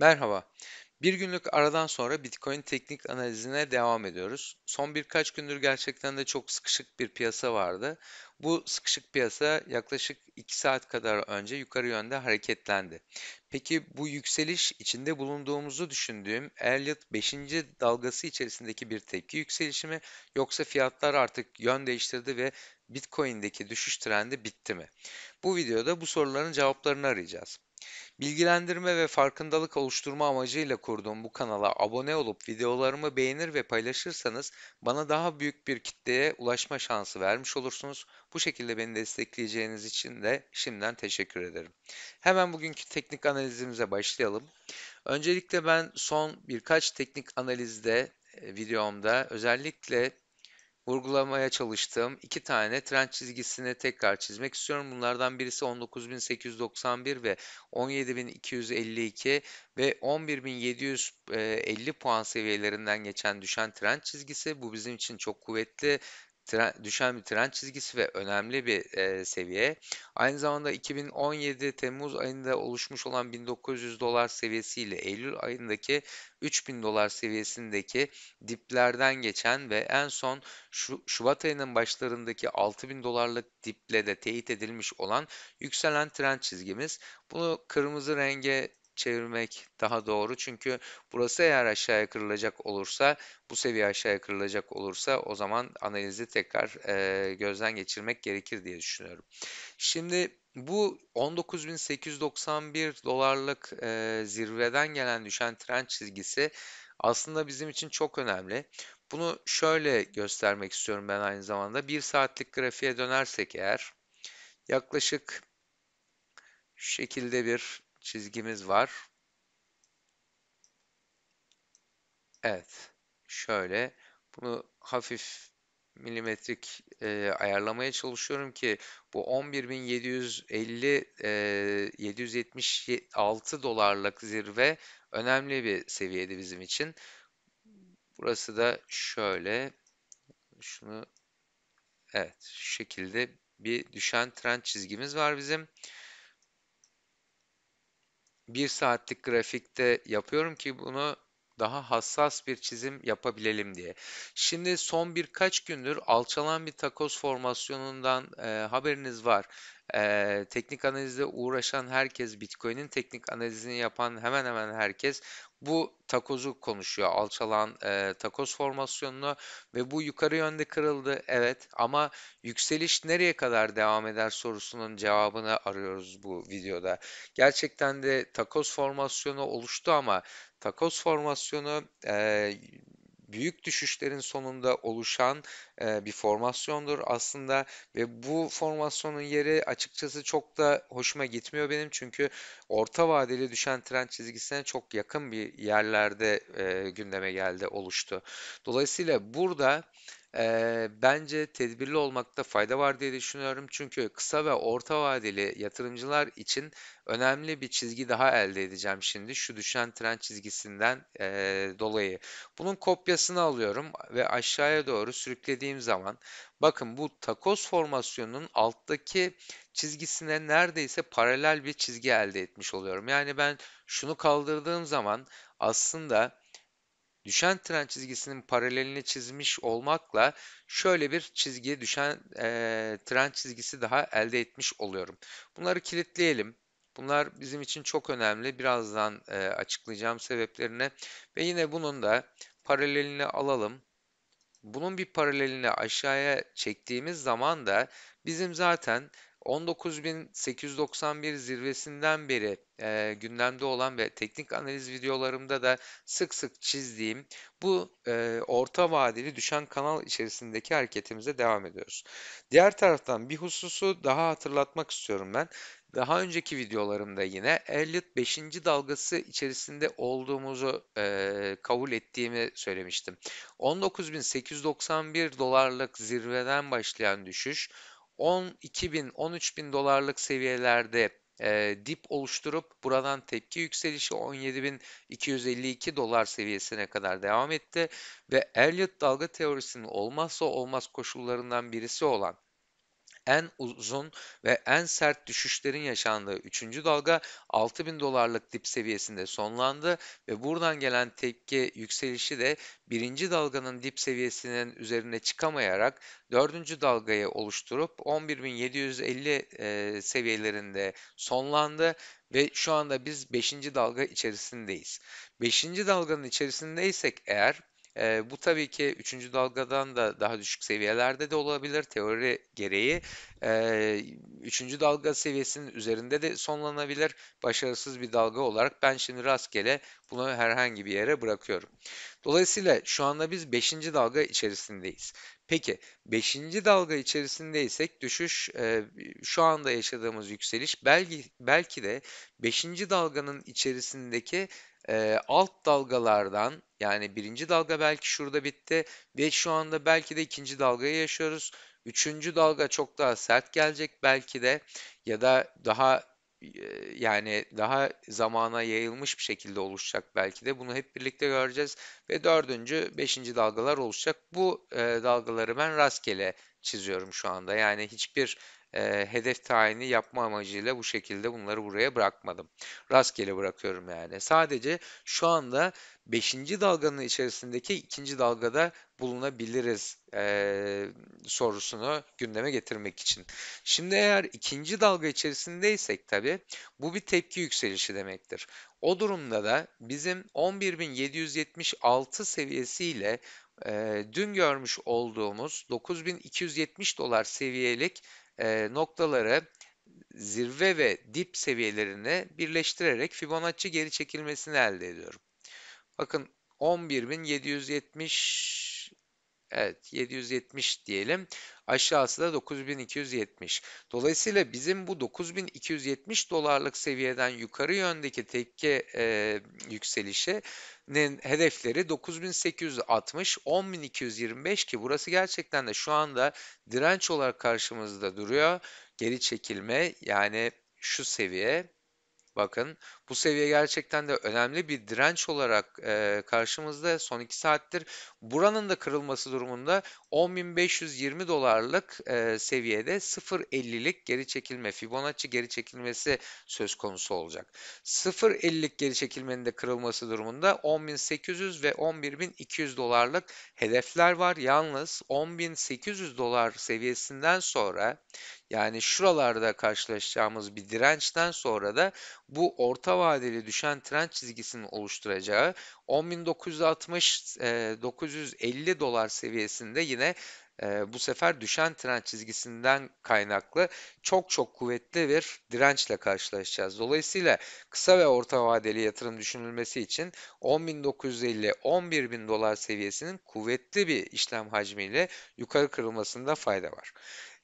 Merhaba. Bir günlük aradan sonra Bitcoin teknik analizine devam ediyoruz. Son birkaç gündür gerçekten de çok sıkışık bir piyasa vardı. Bu sıkışık piyasa yaklaşık 2 saat kadar önce yukarı yönde hareketlendi. Peki bu yükseliş içinde bulunduğumuzu düşündüğüm Elliot 5. dalgası içerisindeki bir tepki yükselişi mi yoksa fiyatlar artık yön değiştirdi ve Bitcoin'deki düşüş trendi bitti mi? Bu videoda bu soruların cevaplarını arayacağız. Bilgilendirme ve farkındalık oluşturma amacıyla kurduğum bu kanala abone olup videolarımı beğenir ve paylaşırsanız bana daha büyük bir kitleye ulaşma şansı vermiş olursunuz. Bu şekilde beni destekleyeceğiniz için de şimdiden teşekkür ederim. Hemen bugünkü teknik analizimize başlayalım. Öncelikle ben son birkaç teknik analizde e, videomda özellikle vurgulamaya çalıştığım iki tane trend çizgisini tekrar çizmek istiyorum. Bunlardan birisi 19.891 ve 17.252 ve 11.750 e, puan seviyelerinden geçen düşen trend çizgisi. Bu bizim için çok kuvvetli tren, düşen bir trend çizgisi ve önemli bir e, seviye. Aynı zamanda 2017 Temmuz ayında oluşmuş olan 1900 dolar seviyesiyle Eylül ayındaki 3000 dolar seviyesindeki diplerden geçen ve en son şu, Şubat ayının başlarındaki 6000 dolarlık diple de teyit edilmiş olan yükselen trend çizgimiz. Bunu kırmızı renge çevirmek daha doğru. Çünkü burası eğer aşağıya kırılacak olursa, bu seviye aşağıya kırılacak olursa o zaman analizi tekrar e, gözden geçirmek gerekir diye düşünüyorum. Şimdi bu 19.891 dolarlık e, zirveden gelen düşen trend çizgisi aslında bizim için çok önemli. Bunu şöyle göstermek istiyorum ben aynı zamanda. 1 saatlik grafiğe dönersek eğer yaklaşık şu şekilde bir çizgimiz var. Evet. Şöyle bunu hafif milimetrik e, ayarlamaya çalışıyorum ki bu 11.750 e, 776 dolarlık zirve önemli bir seviyede bizim için. Burası da şöyle şunu evet şu şekilde bir düşen trend çizgimiz var bizim bir saatlik grafikte yapıyorum ki bunu daha hassas bir çizim yapabilelim diye. Şimdi son birkaç gündür alçalan bir takoz formasyonundan e, haberiniz var. E, teknik analizle uğraşan herkes Bitcoin'in teknik analizini yapan hemen hemen herkes bu takozu konuşuyor. Alçalan e, takoz formasyonunu ve bu yukarı yönde kırıldı evet ama yükseliş nereye kadar devam eder sorusunun cevabını arıyoruz bu videoda. Gerçekten de takoz formasyonu oluştu ama takoz formasyonu e, büyük düşüşlerin sonunda oluşan e, bir formasyondur aslında ve bu formasyonun yeri açıkçası çok da hoşuma gitmiyor benim çünkü orta vadeli düşen trend çizgisine çok yakın bir yerlerde e, gündeme geldi oluştu. Dolayısıyla burada Eee, bence tedbirli olmakta fayda var diye düşünüyorum. Çünkü kısa ve orta vadeli yatırımcılar için önemli bir çizgi daha elde edeceğim şimdi şu düşen trend çizgisinden eee, dolayı. Bunun kopyasını alıyorum ve aşağıya doğru sürüklediğim zaman bakın bu takos formasyonunun alttaki çizgisine neredeyse paralel bir çizgi elde etmiş oluyorum. Yani ben şunu kaldırdığım zaman aslında düşen trend çizgisinin paralelini çizmiş olmakla şöyle bir çizgiye düşen e, tren çizgisi daha elde etmiş oluyorum. Bunları kilitleyelim. Bunlar bizim için çok önemli. Birazdan e, açıklayacağım sebeplerini. Ve yine bunun da paralelini alalım. Bunun bir paralelini aşağıya çektiğimiz zaman da bizim zaten 19.891 zirvesinden beri e, gündemde olan ve teknik analiz videolarımda da sık sık çizdiğim bu e, orta vadeli düşen kanal içerisindeki hareketimize devam ediyoruz. Diğer taraftan bir hususu daha hatırlatmak istiyorum ben. Daha önceki videolarımda yine Elliot 5. dalgası içerisinde olduğumuzu e, kabul ettiğimi söylemiştim. 19.891 dolarlık zirveden başlayan düşüş 12 bin, 13 bin dolarlık seviyelerde e, dip oluşturup buradan tepki yükselişi 17.252 dolar seviyesine kadar devam etti ve Elliott dalga teorisinin olmazsa olmaz koşullarından birisi olan en uzun ve en sert düşüşlerin yaşandığı 3. dalga 6000 dolarlık dip seviyesinde sonlandı ve buradan gelen tepki yükselişi de 1. dalganın dip seviyesinin üzerine çıkamayarak 4. dalgayı oluşturup 11.750 e, seviyelerinde sonlandı ve şu anda biz 5. dalga içerisindeyiz. 5. dalganın içerisindeysek eğer e, bu tabii ki üçüncü dalgadan da daha düşük seviyelerde de olabilir teori gereği. E, 3. dalga seviyesinin üzerinde de sonlanabilir. Başarısız bir dalga olarak ben şimdi rastgele bunu herhangi bir yere bırakıyorum. Dolayısıyla şu anda biz beşinci dalga içerisindeyiz. Peki beşinci dalga içerisindeysek düşüş e, şu anda yaşadığımız yükseliş belki belki de beşinci dalganın içerisindeki e, alt dalgalardan yani birinci dalga belki şurada bitti ve şu anda belki de ikinci dalgayı yaşıyoruz. Üçüncü dalga çok daha sert gelecek belki de ya da daha e, yani daha zamana yayılmış bir şekilde oluşacak belki de. Bunu hep birlikte göreceğiz. Ve dördüncü, beşinci dalgalar oluşacak. Bu e, dalgaları ben rastgele çiziyorum şu anda. Yani hiçbir e, hedef tayini yapma amacıyla bu şekilde bunları buraya bırakmadım. Rastgele bırakıyorum yani. Sadece şu anda 5. dalganın içerisindeki 2. dalgada bulunabiliriz e, sorusunu gündeme getirmek için. Şimdi eğer ikinci dalga içerisindeysek tabi bu bir tepki yükselişi demektir. O durumda da bizim 11.776 seviyesiyle e, dün görmüş olduğumuz 9.270 dolar seviyelik e, noktaları zirve ve dip seviyelerine birleştirerek Fibonacci geri çekilmesini elde ediyorum. Bakın 11.770 Evet 770 diyelim. Aşağısı da 9270. Dolayısıyla bizim bu 9270 dolarlık seviyeden yukarı yöndeki tekke e, yükselişinin hedefleri 9860, 10225 ki burası gerçekten de şu anda direnç olarak karşımızda duruyor. Geri çekilme yani şu seviye Bakın bu seviye gerçekten de önemli bir direnç olarak e, karşımızda son 2 saattir. Buranın da kırılması durumunda 10.520 dolarlık e, seviyede 0.50'lik geri çekilme Fibonacci geri çekilmesi söz konusu olacak. 0.50'lik geri çekilmenin de kırılması durumunda 10.800 ve 11.200 dolarlık hedefler var. Yalnız 10.800 dolar seviyesinden sonra yani şuralarda karşılaşacağımız bir dirençten sonra da bu orta vadeli düşen trend çizgisinin oluşturacağı 10.960-950 dolar seviyesinde yine bu sefer düşen trend çizgisinden kaynaklı çok çok kuvvetli bir dirençle karşılaşacağız. Dolayısıyla kısa ve orta vadeli yatırım düşünülmesi için 10.950-11.000 dolar seviyesinin kuvvetli bir işlem hacmiyle yukarı kırılmasında fayda var.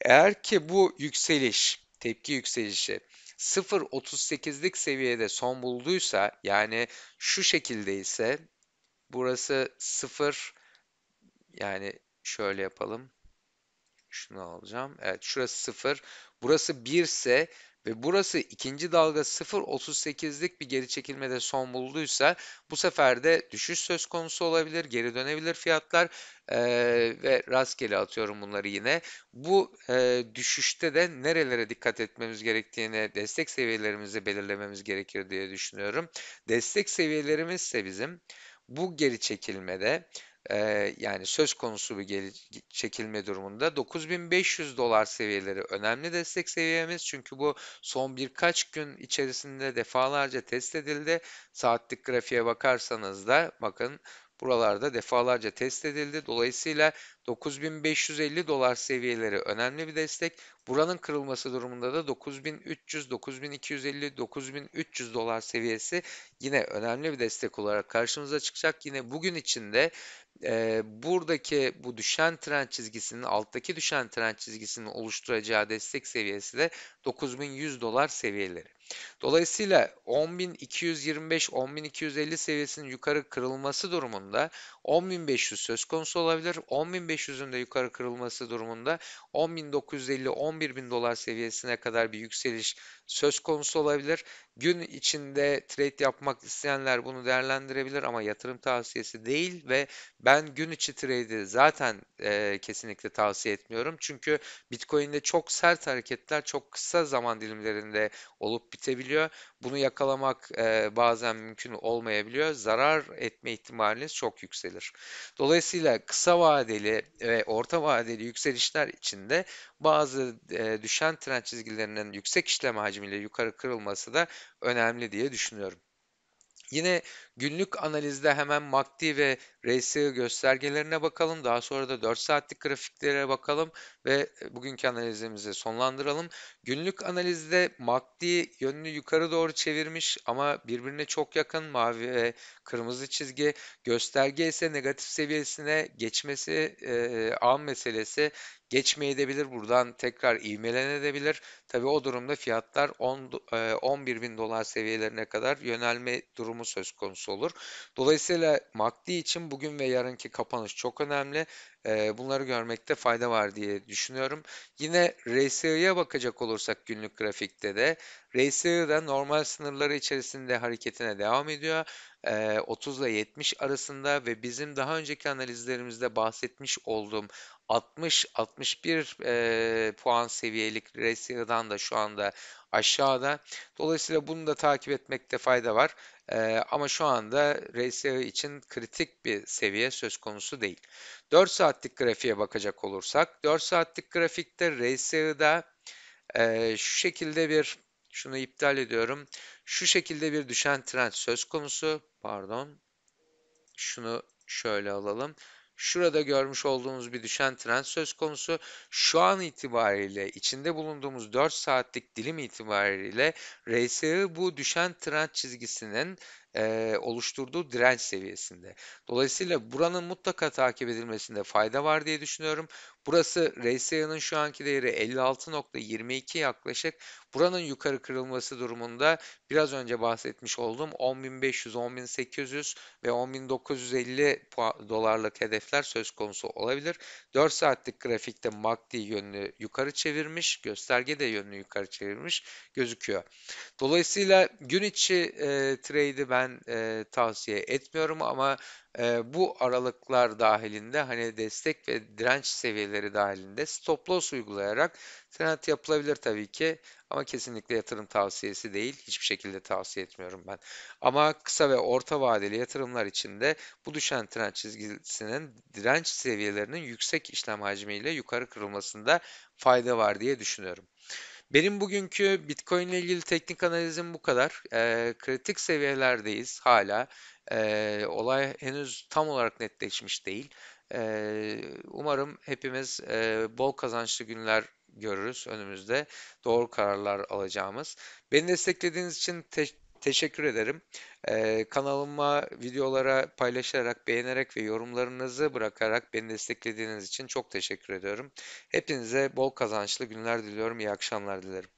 Eğer ki bu yükseliş, tepki yükselişi 0.38'lik seviyede son bulduysa yani şu şekilde ise burası 0 yani şöyle yapalım. Şunu alacağım. Evet şurası 0. Burası 1 ise ve burası ikinci dalga 0.38'lik bir geri çekilmede son bulduysa bu sefer de düşüş söz konusu olabilir, geri dönebilir fiyatlar e, ve rastgele atıyorum bunları yine. Bu e, düşüşte de nerelere dikkat etmemiz gerektiğini destek seviyelerimizi belirlememiz gerekir diye düşünüyorum. Destek seviyelerimiz ise bizim bu geri çekilmede e, yani söz konusu bir geri çekilme durumunda 9500 dolar seviyeleri önemli destek seviyemiz çünkü bu son birkaç gün içerisinde defalarca test edildi. Saatlik grafiğe bakarsanız da bakın buralarda defalarca test edildi. Dolayısıyla 9550 dolar seviyeleri önemli bir destek. Buranın kırılması durumunda da 9300, 9250, 9300 dolar seviyesi yine önemli bir destek olarak karşımıza çıkacak. Yine bugün içinde e, buradaki bu düşen trend çizgisinin alttaki düşen trend çizgisinin oluşturacağı destek seviyesi de 9100 dolar seviyeleri. Dolayısıyla 10.225-10.250 seviyesinin yukarı kırılması durumunda 10.500 söz konusu olabilir. 10.500'ün de yukarı kırılması durumunda 10.950-11.000 dolar seviyesine kadar bir yükseliş söz konusu olabilir. Gün içinde trade yapmak isteyenler bunu değerlendirebilir ama yatırım tavsiyesi değil ve ben gün içi trade'i zaten e, kesinlikle tavsiye etmiyorum. Çünkü Bitcoin'de çok sert hareketler çok kısa zaman dilimlerinde olup bitebiliyor. Bunu yakalamak e, bazen mümkün olmayabiliyor. Zarar etme ihtimaliniz çok yükselir. Dolayısıyla kısa vadeli ve orta vadeli yükselişler içinde bazı e, düşen trend çizgilerinin yüksek işlem hacmiyle yukarı kırılması da önemli diye düşünüyorum. Yine günlük analizde hemen MACD ve RSI göstergelerine bakalım. Daha sonra da 4 saatlik grafiklere bakalım ve e, bugünkü analizimizi sonlandıralım. Günlük analizde MACD yönünü yukarı doğru çevirmiş ama birbirine çok yakın mavi ve kırmızı çizgi. Gösterge ise negatif seviyesine geçmesi e, e an meselesi geçmeyebilir. Buradan tekrar ivmelenebilir. Tabii o durumda fiyatlar 10, 11 e, bin dolar seviyelerine kadar yönelme durumu söz konusu olur. Dolayısıyla MACD için bugün ve yarınki kapanış çok önemli. Ee, bunları görmekte fayda var diye düşünüyorum. Yine RSI'ye bakacak olursak günlük grafikte de RSI'da normal sınırları içerisinde hareketine devam ediyor. 30 ee, ile 70 arasında ve bizim daha önceki analizlerimizde bahsetmiş olduğum 60-61 e, puan seviyelik RSI'dan da şu anda aşağıda. Dolayısıyla bunu da takip etmekte fayda var. Ee, ama şu anda RSI için kritik bir seviye söz konusu değil. 4 saatlik grafiğe bakacak olursak 4 saatlik grafikte RSI'da e, şu şekilde bir şunu iptal ediyorum. Şu şekilde bir düşen trend söz konusu. Pardon. Şunu şöyle alalım. Şurada görmüş olduğumuz bir düşen trend söz konusu. Şu an itibariyle içinde bulunduğumuz 4 saatlik dilim itibariyle RSI bu düşen trend çizgisinin e, oluşturduğu direnç seviyesinde. Dolayısıyla buranın mutlaka takip edilmesinde fayda var diye düşünüyorum. Burası RSI'nin şu anki değeri 56.22 yaklaşık. Buranın yukarı kırılması durumunda biraz önce bahsetmiş olduğum 10.500, 10.800 ve 10.950 dolarlık hedefler söz konusu olabilir. 4 saatlik grafikte MACD yönünü yukarı çevirmiş, gösterge de yönünü yukarı çevirmiş gözüküyor. Dolayısıyla gün içi e, trade'i ben e, tavsiye etmiyorum ama bu aralıklar dahilinde hani destek ve direnç seviyeleri dahilinde stop loss uygulayarak trend yapılabilir tabii ki ama kesinlikle yatırım tavsiyesi değil. Hiçbir şekilde tavsiye etmiyorum ben. Ama kısa ve orta vadeli yatırımlar için de bu düşen trend çizgisinin direnç seviyelerinin yüksek işlem hacmiyle yukarı kırılmasında fayda var diye düşünüyorum. Benim bugünkü Bitcoin ile ilgili teknik analizim bu kadar. E, kritik seviyelerdeyiz hala. E, olay henüz tam olarak netleşmiş değil. E, umarım hepimiz e, bol kazançlı günler görürüz önümüzde. Doğru kararlar alacağımız. Beni desteklediğiniz için te teşekkür ederim. Ee, kanalıma, videolara paylaşarak, beğenerek ve yorumlarınızı bırakarak beni desteklediğiniz için çok teşekkür ediyorum. Hepinize bol kazançlı günler diliyorum. İyi akşamlar dilerim.